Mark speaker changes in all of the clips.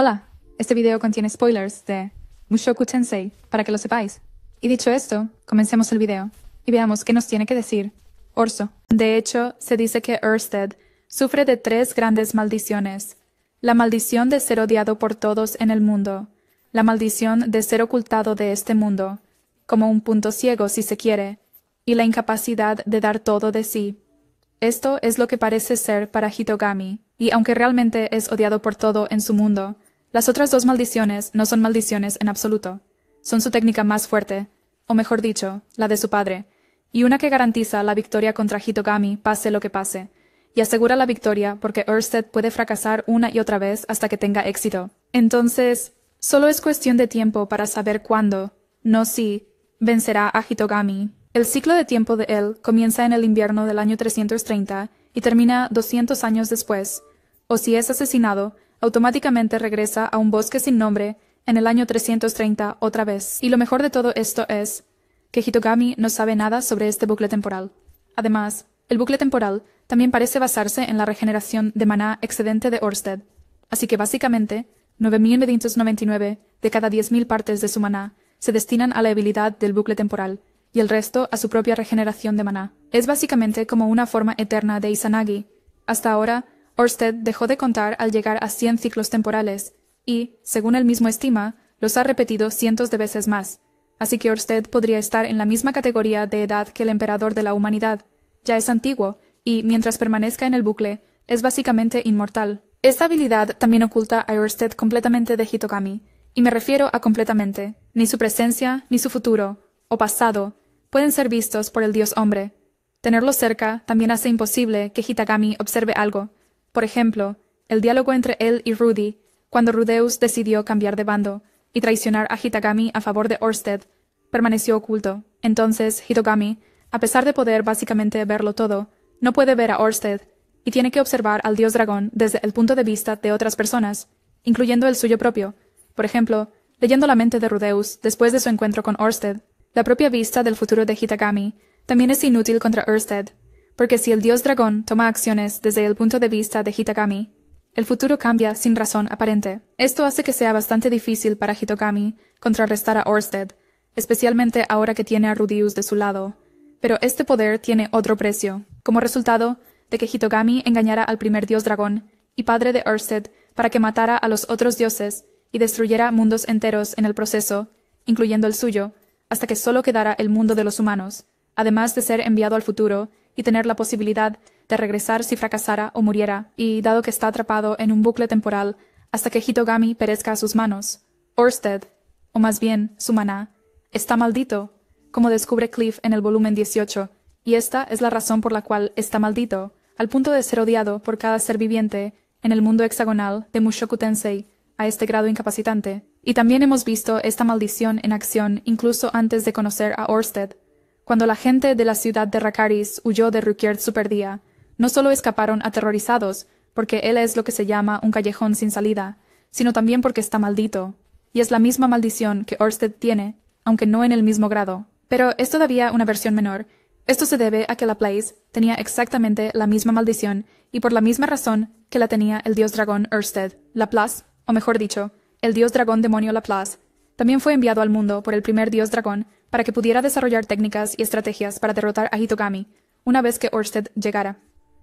Speaker 1: Hola, este video contiene spoilers de Mushoku Tensei, para que lo sepáis. Y dicho esto, comencemos el video y veamos qué nos tiene que decir Orso. De hecho, se dice que Ørsted sufre de tres grandes maldiciones. La maldición de ser odiado por todos en el mundo, la maldición de ser ocultado de este mundo, como un punto ciego si se quiere, y la incapacidad de dar todo de sí. Esto es lo que parece ser para Hitogami, y aunque realmente es odiado por todo en su mundo, las otras dos maldiciones no son maldiciones en absoluto, son su técnica más fuerte, o mejor dicho, la de su padre, y una que garantiza la victoria contra Hitogami pase lo que pase, y asegura la victoria porque Ørsted puede fracasar una y otra vez hasta que tenga éxito. Entonces, solo es cuestión de tiempo para saber cuándo, no si, vencerá a Hitogami. El ciclo de tiempo de él comienza en el invierno del año 330 y termina 200 años después, o si es asesinado, automáticamente regresa a un bosque sin nombre en el año 330 otra vez. Y lo mejor de todo esto es que Hitogami no sabe nada sobre este bucle temporal. Además, el bucle temporal también parece basarse en la regeneración de maná excedente de Orsted. Así que básicamente, 9.999 de cada 10.000 partes de su maná se destinan a la habilidad del bucle temporal y el resto a su propia regeneración de maná. Es básicamente como una forma eterna de Izanagi. Hasta ahora, Orsted dejó de contar al llegar a cien ciclos temporales y, según él mismo estima, los ha repetido cientos de veces más, así que Orsted podría estar en la misma categoría de edad que el emperador de la humanidad. Ya es antiguo, y mientras permanezca en el bucle, es básicamente inmortal. Esta habilidad también oculta a Orsted completamente de Hitogami, y me refiero a completamente. Ni su presencia, ni su futuro, o pasado, pueden ser vistos por el dios hombre. Tenerlo cerca también hace imposible que Hitagami observe algo, por ejemplo, el diálogo entre él y Rudy, cuando Rudeus decidió cambiar de bando y traicionar a Hitagami a favor de Orsted, permaneció oculto. Entonces, Hitogami, a pesar de poder básicamente verlo todo, no puede ver a Orsted y tiene que observar al dios dragón desde el punto de vista de otras personas, incluyendo el suyo propio. Por ejemplo, leyendo la mente de Rudeus después de su encuentro con Orsted, la propia vista del futuro de Hitagami también es inútil contra Orsted, porque si el dios dragón toma acciones desde el punto de vista de Hitagami, el futuro cambia sin razón aparente. Esto hace que sea bastante difícil para Hitogami contrarrestar a Orsted, especialmente ahora que tiene a Rudius de su lado. Pero este poder tiene otro precio, como resultado de que Hitogami engañara al primer dios dragón y padre de Orsted para que matara a los otros dioses y destruyera mundos enteros en el proceso, incluyendo el suyo, hasta que solo quedara el mundo de los humanos, además de ser enviado al futuro y tener la posibilidad de regresar si fracasara o muriera, y dado que está atrapado en un bucle temporal hasta que Hitogami perezca a sus manos, Orsted, o más bien su maná, está maldito, como descubre Cliff en el volumen 18, y esta es la razón por la cual está maldito, al punto de ser odiado por cada ser viviente en el mundo hexagonal de Mushoku Tensei a este grado incapacitante. Y también hemos visto esta maldición en acción incluso antes de conocer a Orsted, cuando la gente de la ciudad de Rakaris huyó de su Superdía, no solo escaparon aterrorizados, porque él es lo que se llama un callejón sin salida, sino también porque está maldito, y es la misma maldición que Orsted tiene, aunque no en el mismo grado. Pero es todavía una versión menor. Esto se debe a que la tenía exactamente la misma maldición y por la misma razón que la tenía el dios dragón Orsted. Laplace, o mejor dicho, el dios dragón demonio Laplace, también fue enviado al mundo por el primer dios dragón para que pudiera desarrollar técnicas y estrategias para derrotar a Hitogami una vez que Orsted llegara.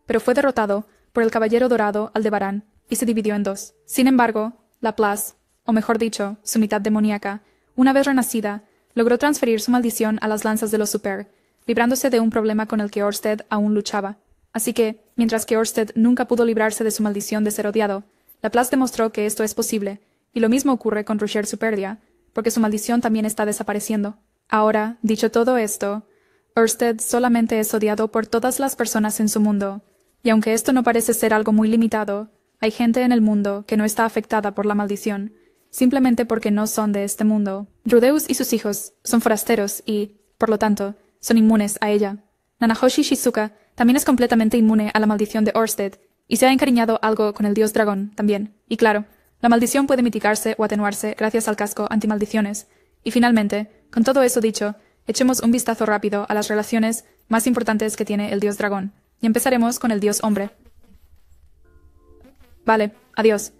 Speaker 1: Pero fue derrotado por el caballero dorado Aldebarán y se dividió en dos. Sin embargo, Laplace, o mejor dicho, su mitad demoníaca, una vez renacida, logró transferir su maldición a las lanzas de los Super, librándose de un problema con el que Orsted aún luchaba. Así que, mientras que Orsted nunca pudo librarse de su maldición de ser odiado, Laplace demostró que esto es posible, y lo mismo ocurre con Rusher Superdia, porque su maldición también está desapareciendo. Ahora, dicho todo esto, Ørsted solamente es odiado por todas las personas en su mundo, y aunque esto no parece ser algo muy limitado, hay gente en el mundo que no está afectada por la maldición, simplemente porque no son de este mundo. Rudeus y sus hijos son forasteros y, por lo tanto, son inmunes a ella. Nanahoshi Shizuka también es completamente inmune a la maldición de Orsted y se ha encariñado algo con el dios dragón también. Y claro, la maldición puede mitigarse o atenuarse gracias al casco antimaldiciones. Y finalmente, con todo eso dicho, echemos un vistazo rápido a las relaciones más importantes que tiene el dios dragón, y empezaremos con el dios hombre. Vale, adiós.